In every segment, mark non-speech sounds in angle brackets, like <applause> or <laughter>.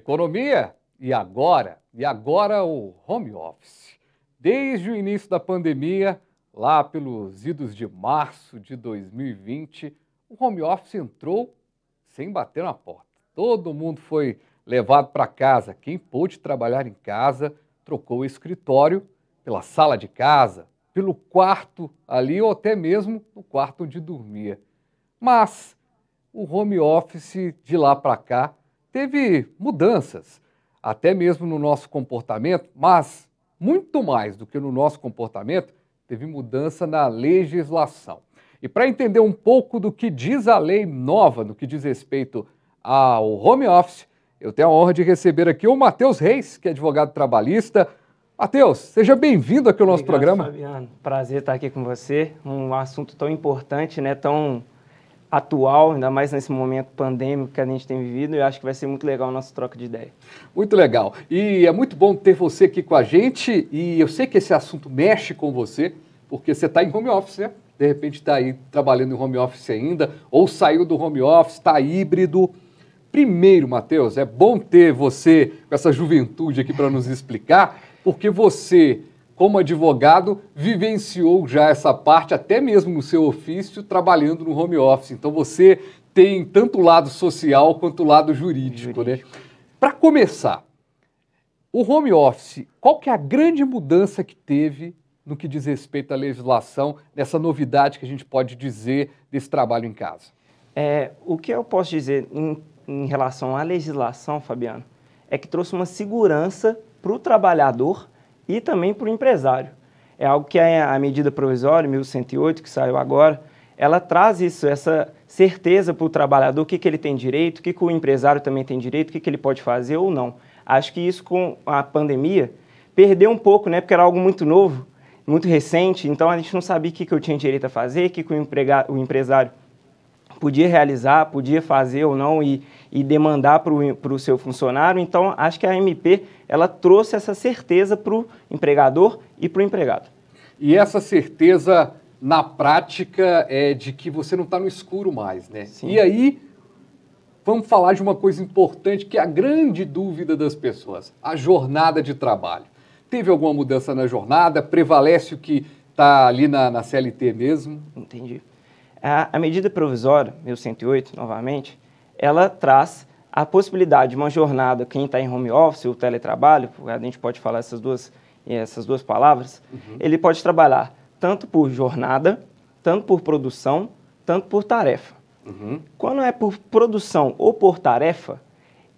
Economia e agora, e agora o home office. Desde o início da pandemia, lá pelos idos de março de 2020, o home office entrou sem bater na porta. Todo mundo foi levado para casa. Quem pôde trabalhar em casa trocou o escritório pela sala de casa, pelo quarto ali ou até mesmo no quarto onde dormia. Mas o home office de lá para cá teve mudanças, até mesmo no nosso comportamento, mas muito mais do que no nosso comportamento, teve mudança na legislação. E para entender um pouco do que diz a lei nova no que diz respeito ao home office, eu tenho a honra de receber aqui o Matheus Reis, que é advogado trabalhista. Matheus, seja bem-vindo aqui ao nosso Obrigado, programa. Fabiano, prazer estar aqui com você. Um assunto tão importante, né? Tão atual, ainda mais nesse momento pandêmico que a gente tem vivido, eu acho que vai ser muito legal a nossa troca de ideia. Muito legal. E é muito bom ter você aqui com a gente, e eu sei que esse assunto mexe com você, porque você está em home office, né? De repente está aí trabalhando em home office ainda, ou saiu do home office, está híbrido. Primeiro, Matheus, é bom ter você com essa juventude aqui para nos explicar, porque você como advogado, vivenciou já essa parte, até mesmo no seu ofício, trabalhando no home office. Então você tem tanto o lado social quanto o lado jurídico, né? jurídico. né? Para começar, o home office, qual que é a grande mudança que teve no que diz respeito à legislação, dessa novidade que a gente pode dizer desse trabalho em casa? É, o que eu posso dizer em, em relação à legislação, Fabiano, é que trouxe uma segurança para o trabalhador e também para o empresário. É algo que a, a medida provisória 1108, que saiu agora, ela traz isso, essa certeza para o trabalhador, o que, que ele tem direito, o que, que o empresário também tem direito, o que, que ele pode fazer ou não. Acho que isso com a pandemia perdeu um pouco, né? Porque era algo muito novo, muito recente, então a gente não sabia o que, que eu tinha direito a fazer, o que, que o, empregar, o empresário podia realizar, podia fazer ou não e, e demandar para o seu funcionário. Então, acho que a MP ela trouxe essa certeza para o empregador e para o empregado. E essa certeza na prática é de que você não está no escuro mais, né? Sim. E aí vamos falar de uma coisa importante que é a grande dúvida das pessoas: a jornada de trabalho. Teve alguma mudança na jornada? Prevalece o que está ali na, na CLT mesmo? Entendi. A, a medida provisória, 1108, novamente, ela traz a possibilidade de uma jornada, quem está em home office ou teletrabalho, a gente pode falar essas duas, eh, essas duas palavras, uhum. ele pode trabalhar tanto por jornada, tanto por produção, tanto por tarefa. Uhum. Quando é por produção ou por tarefa,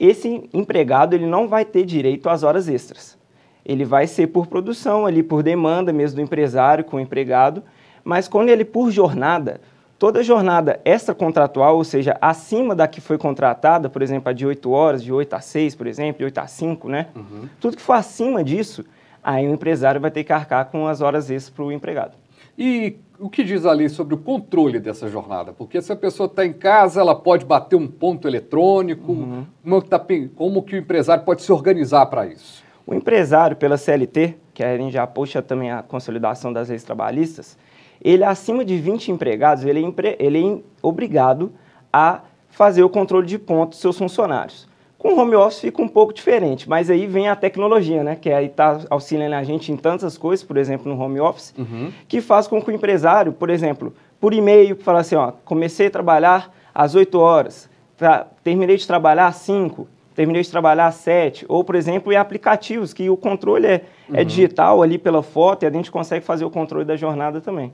esse empregado ele não vai ter direito às horas extras. Ele vai ser por produção, ali por demanda mesmo do empresário com o empregado, mas quando ele por jornada, Toda jornada extracontratual, ou seja, acima da que foi contratada, por exemplo, a de 8 horas, de 8 a 6, por exemplo, de 8 a 5, né? Uhum. Tudo que for acima disso, aí o empresário vai ter que arcar com as horas extras para o empregado. E o que diz ali sobre o controle dessa jornada? Porque se a pessoa está em casa, ela pode bater um ponto eletrônico. Uhum. Como, que tá, como que o empresário pode se organizar para isso? O empresário, pela CLT, que é, a Erin já puxa também a consolidação das leis trabalhistas, ele acima de 20 empregados, ele é, empre... ele é obrigado a fazer o controle de pontos dos seus funcionários. Com o home office fica um pouco diferente, mas aí vem a tecnologia, né? Que aí está auxiliando a gente em tantas coisas, por exemplo, no home office, uhum. que faz com que o empresário, por exemplo, por e-mail, fala assim, ó, comecei a trabalhar às 8 horas, tra... terminei de trabalhar às 5, terminei de trabalhar às 7, ou, por exemplo, em aplicativos, que o controle é, é uhum. é digital ali pela foto e a gente consegue fazer o controle da jornada também.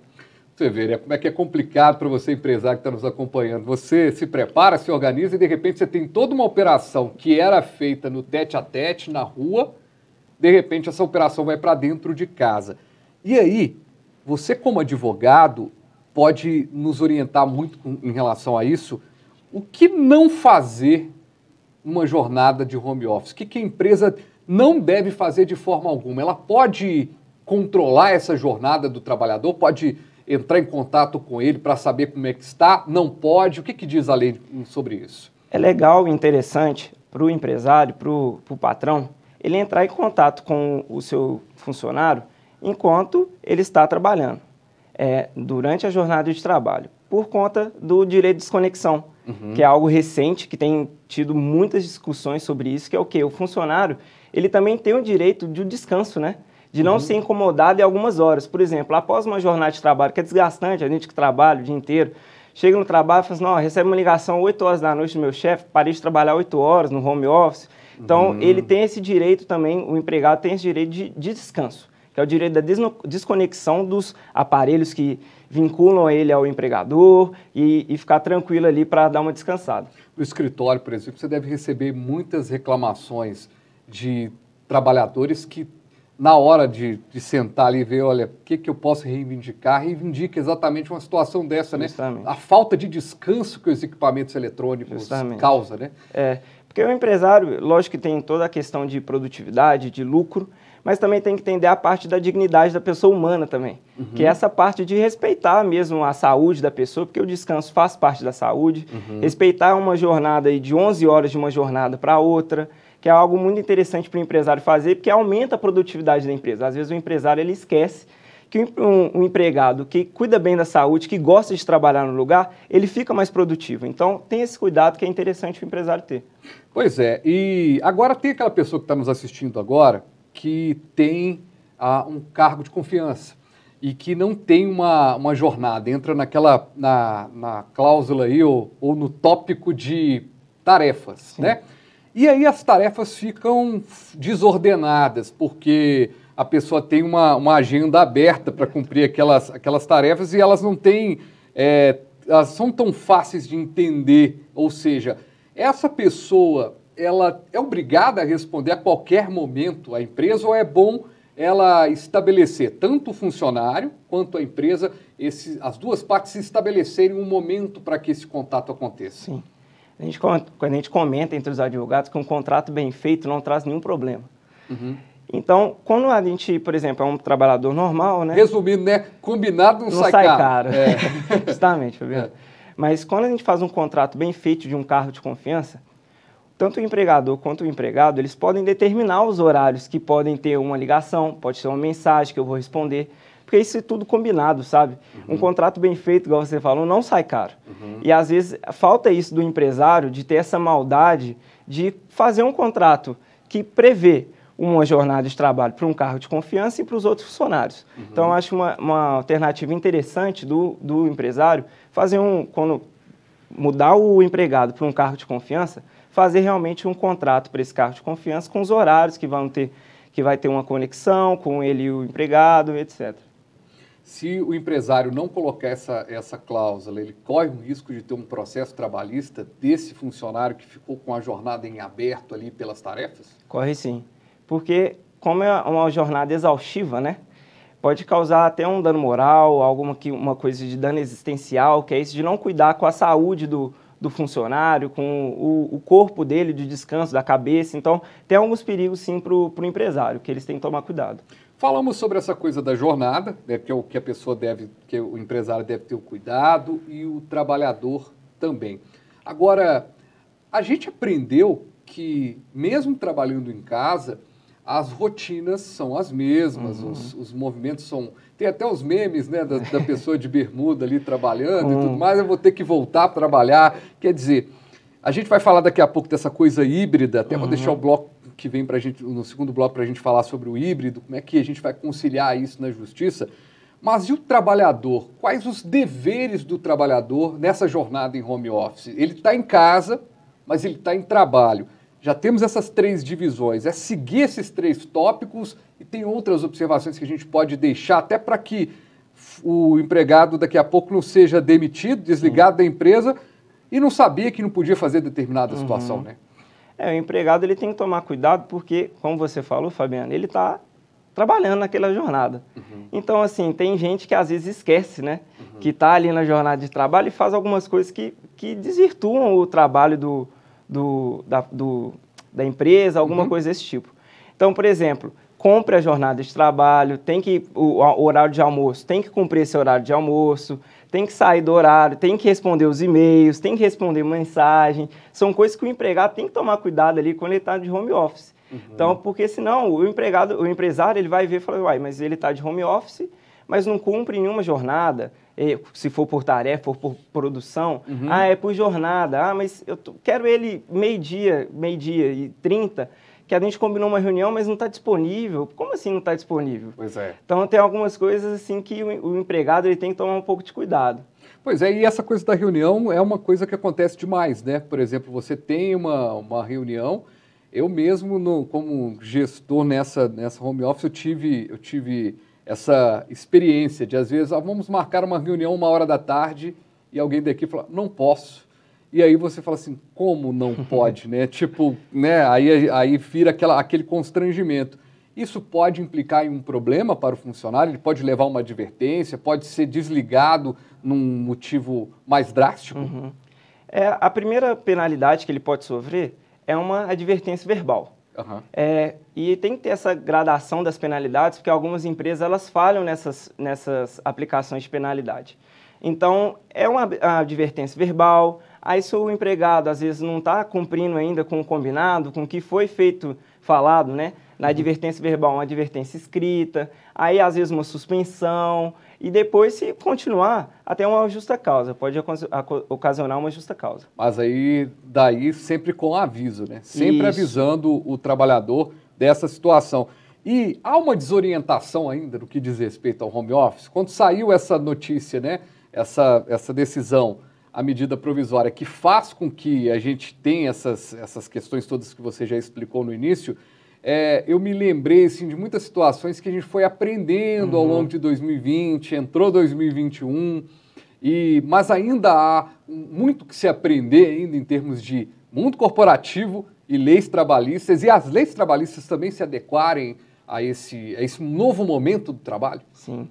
Você vê né? como é que é complicado para você, empresário que está nos acompanhando. Você se prepara, se organiza e de repente você tem toda uma operação que era feita no tete a tete, na rua, de repente essa operação vai para dentro de casa. E aí, você como advogado pode nos orientar muito com, em relação a isso. O que não fazer numa jornada de home office? O que, que a empresa não deve fazer de forma alguma? Ela pode controlar essa jornada do trabalhador? Pode entrar em contato com ele para saber como é que está? Não pode? O que, que diz a lei sobre isso? É legal e interessante para o empresário, para o patrão, ele entrar em contato com o seu funcionário enquanto ele está trabalhando, é, durante a jornada de trabalho, por conta do direito de desconexão, uhum. que é algo recente, que tem tido muitas discussões sobre isso, que é o que? O funcionário, ele também tem o direito de um descanso, né? de não uhum. ser incomodado em algumas horas. Por exemplo, após uma jornada de trabalho que é desgastante, a gente que trabalha o dia inteiro, chega no trabalho e fala assim, não, recebe uma ligação 8 horas da noite do meu chefe, parei de trabalhar 8 horas no home office. Então, uhum. ele tem esse direito também, o empregado tem esse direito de, de descanso, que é o direito da desconexão dos aparelhos que vinculam ele ao empregador e, e ficar tranquilo ali para dar uma descansada. No escritório, por exemplo, você deve receber muitas reclamações de trabalhadores que na hora de, de sentar ali e ver, olha, o que, que eu posso reivindicar, reivindica exatamente uma situação dessa, né? A falta de descanso que os equipamentos eletrônicos Justamente. causa, né? É, porque o empresário, lógico que tem toda a questão de produtividade, de lucro, mas também tem que entender a parte da dignidade da pessoa humana também, uhum. que é essa parte de respeitar mesmo a saúde da pessoa, porque o descanso faz parte da saúde, uhum. respeitar uma jornada aí de 11 horas de uma jornada para outra, que é algo muito interessante para o empresário fazer, porque aumenta a produtividade da empresa. Às vezes o empresário ele esquece que um, um, empregado que cuida bem da saúde, que gosta de trabalhar no lugar, ele fica mais produtivo. Então, tem esse cuidado que é interessante o empresário ter. Pois é. E agora tem aquela pessoa que está nos assistindo agora que tem ah, um cargo de confiança e que não tem uma, uma jornada, entra naquela na, na cláusula aí ou, ou no tópico de tarefas, Sim. né? E aí as tarefas ficam desordenadas, porque a pessoa tem uma, uma agenda aberta para cumprir aquelas, aquelas tarefas e elas não têm. É, elas são tão fáceis de entender. Ou seja, essa pessoa ela é obrigada a responder a qualquer momento à empresa ou é bom ela estabelecer tanto o funcionário quanto a empresa, esse, as duas partes se estabelecerem um momento para que esse contato aconteça? Sim. A gente, quando a gente comenta entre os advogados que um contrato bem feito não traz nenhum problema. Uhum. Então, quando a gente, por exemplo, é um trabalhador normal, né? Resumindo, né? Combinado não, não sai, sai caro. caro. É. <laughs> Justamente, Fabiano. É. Mas quando a gente faz um contrato bem feito de um carro de confiança, tanto o empregador quanto o empregado, eles podem determinar os horários que podem ter uma ligação, pode ser uma mensagem que eu vou responder porque isso é tudo combinado, sabe? Uhum. Um contrato bem feito, igual você falou, não sai caro. Uhum. E às vezes falta isso do empresário, de ter essa maldade de fazer um contrato que prevê uma jornada de trabalho para um carro de confiança e para os outros funcionários. Uhum. Então, acho uma, uma alternativa interessante do, do empresário fazer um, quando mudar o empregado para um carro de confiança, fazer realmente um contrato para esse carro de confiança com os horários que vão ter, que vai ter uma conexão com ele e o empregado, etc. Se o empresário não colocar essa, essa cláusula, ele corre o risco de ter um processo trabalhista desse funcionário que ficou com a jornada em aberto ali pelas tarefas? Corre sim. Porque, como é uma jornada exaustiva, né? Pode causar até um dano moral, alguma que, uma coisa de dano existencial, que é isso de não cuidar com a saúde do, do funcionário, com o, o corpo dele, de descanso, da cabeça. Então, tem alguns perigos sim para o empresário, que eles têm que tomar cuidado. Falamos sobre essa coisa da jornada, né, que é o que a pessoa deve, que o empresário deve ter o cuidado e o trabalhador também. Agora, a gente aprendeu que, mesmo trabalhando em casa, as rotinas são as mesmas, uhum. os, os, movimentos são. Tem até os memes né, da, da pessoa de bermuda ali trabalhando uhum. e tudo uhum. mais, eu vou ter que voltar a trabalhar. Quer dizer, a gente vai falar daqui a pouco dessa coisa híbrida, até uhum. vou deixar o bloco que vem para gente, no segundo bloco, para a gente falar sobre o híbrido, como é que a gente vai conciliar isso na justiça. Mas e o trabalhador? Quais os deveres do trabalhador nessa jornada em home office? Ele está em casa, mas ele está em trabalho. Já temos essas três divisões. É seguir esses três tópicos e tem outras observações que a gente pode deixar até para que o empregado daqui a pouco não seja demitido, desligado uhum. da empresa e não sabia que não podia fazer determinada uhum. situação, né? É, o empregado ele tem que tomar cuidado porque, como você falou, Fabiano, ele está trabalhando naquela jornada. Uhum. Então, assim, tem gente que às vezes esquece, né? Uhum. Que está ali na jornada de trabalho e faz algumas coisas que, que desvirtuam o trabalho do, do, da, do, da empresa, alguma uhum. coisa desse tipo. Então, por exemplo, cumpre a jornada de trabalho, tem que o, o horário de almoço, tem que cumprir esse horário de almoço, tem que sair do horário, tem que responder os e-mails, tem que responder mensagem. São coisas que o empregado tem que tomar cuidado ali quando ele está de home office. Uhum. Então, porque senão o empregado, o empresário, ele vai ver e falar, uai, mas ele está de home office, mas não cumpre nenhuma jornada, se for por tarefa, for por produção, uhum. ah, é por jornada, ah, mas eu quero ele meio-dia, meio-dia e trinta que a gente combinou uma reunião, mas não está disponível. Como assim não está disponível? Pois é. Então tem algumas coisas assim que o, o empregado ele tem que tomar um pouco de cuidado. Pois é, e essa coisa da reunião é uma coisa que acontece demais, né? Por exemplo, você tem uma, uma reunião, eu mesmo, no, como gestor nessa, nessa home office, eu tive, eu tive essa experiência de, às vezes, ah, vamos marcar uma reunião uma hora da tarde e alguém daqui fala, não posso. E aí você fala assim, como não <laughs> pode, né? Tipo, né? Aí, aí vira aquela, aquele constrangimento. Isso pode implicar em um problema para o funcionário, ele pode levar uma advertência, pode ser desligado num motivo mais drástico? Uhum. É, a primeira penalidade que ele pode sofrer é uma advertência verbal. Uhum. É, e tem que ter essa gradação das penalidades, porque algumas empresas elas falham nessas, nessas aplicações de penalidade. Então, é uma advertência verbal, Aí se o empregado às vezes não está cumprindo ainda com o combinado, com o que foi feito falado, né? Na uhum. advertência verbal, uma advertência escrita, aí às vezes uma suspensão, e depois, se continuar, até uma justa causa, pode ocasionar uma justa causa. Mas aí, daí, sempre com aviso, né? Sempre Isso. avisando o trabalhador dessa situação. E há uma desorientação ainda no que diz respeito ao home office. Quando saiu essa notícia, né? Essa, essa decisão, a medida provisória que faz com que a gente tenha essas, essas questões todas que você já explicou no início, é, eu me lembrei assim, de muitas situações que a gente foi aprendendo uhum. ao longo de 2020, entrou 2021, e, mas ainda há muito que se aprender ainda em termos de mundo corporativo e leis trabalhistas, e as leis trabalhistas também se adequarem a esse, a esse novo momento do trabalho? Sim.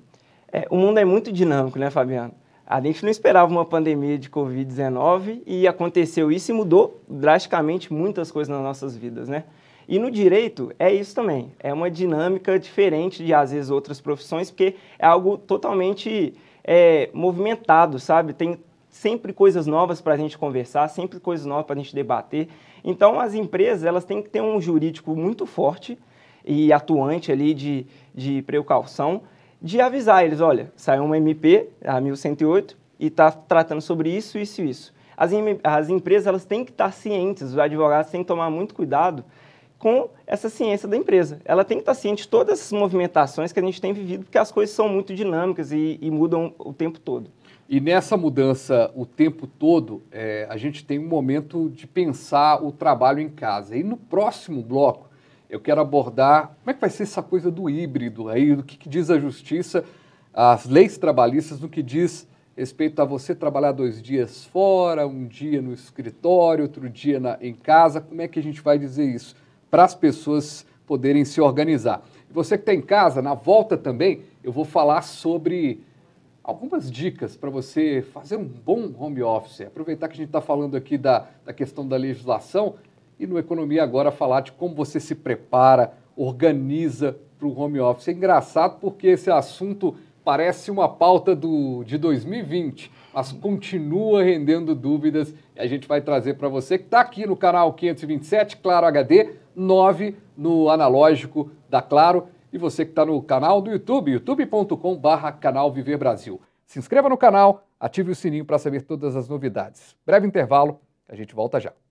É, o mundo é muito dinâmico, né, Fabiano? A gente não esperava uma pandemia de Covid-19 e aconteceu isso e mudou drasticamente muitas coisas nas nossas vidas, né? E no direito é isso também, é uma dinâmica diferente de às vezes outras profissões, porque é algo totalmente é, movimentado, sabe? Tem sempre coisas novas para a gente conversar, sempre coisas novas para a gente debater. Então as empresas elas têm que ter um jurídico muito forte e atuante ali de, de precaução de avisar eles, olha, saiu uma MP, a 1108, e está tratando sobre isso, isso e isso. As, as empresas elas têm que estar cientes, os advogados têm que tomar muito cuidado com essa ciência da empresa. Ela tem que estar ciente de todas as movimentações que a gente tem vivido, porque as coisas são muito dinâmicas e, e mudam o tempo todo. E nessa mudança o tempo todo, é, a gente tem um momento de pensar o trabalho em casa. E no próximo bloco, eu quero abordar como é que vai ser essa coisa do híbrido aí, do que, que diz a justiça, as leis trabalhistas, no que diz respeito a você trabalhar dois dias fora, um dia no escritório, outro dia na, em casa. Como é que a gente vai dizer isso? Para as pessoas poderem se organizar. E você que está em casa, na volta também, eu vou falar sobre algumas dicas para você fazer um bom home office. Aproveitar que a gente está falando aqui da, da questão da legislação e no Economia Agora falar de como você se prepara, organiza para o home office. É engraçado porque esse assunto parece uma pauta do, de 2020, mas continua rendendo dúvidas e a gente vai trazer para você que está aqui no canal 527, Claro HD, 9 no analógico da Claro e você que está no canal do YouTube, youtube.com.br canal Viver Brasil. Se inscreva no canal, ative o sininho para saber todas as novidades. Breve intervalo, a gente volta já.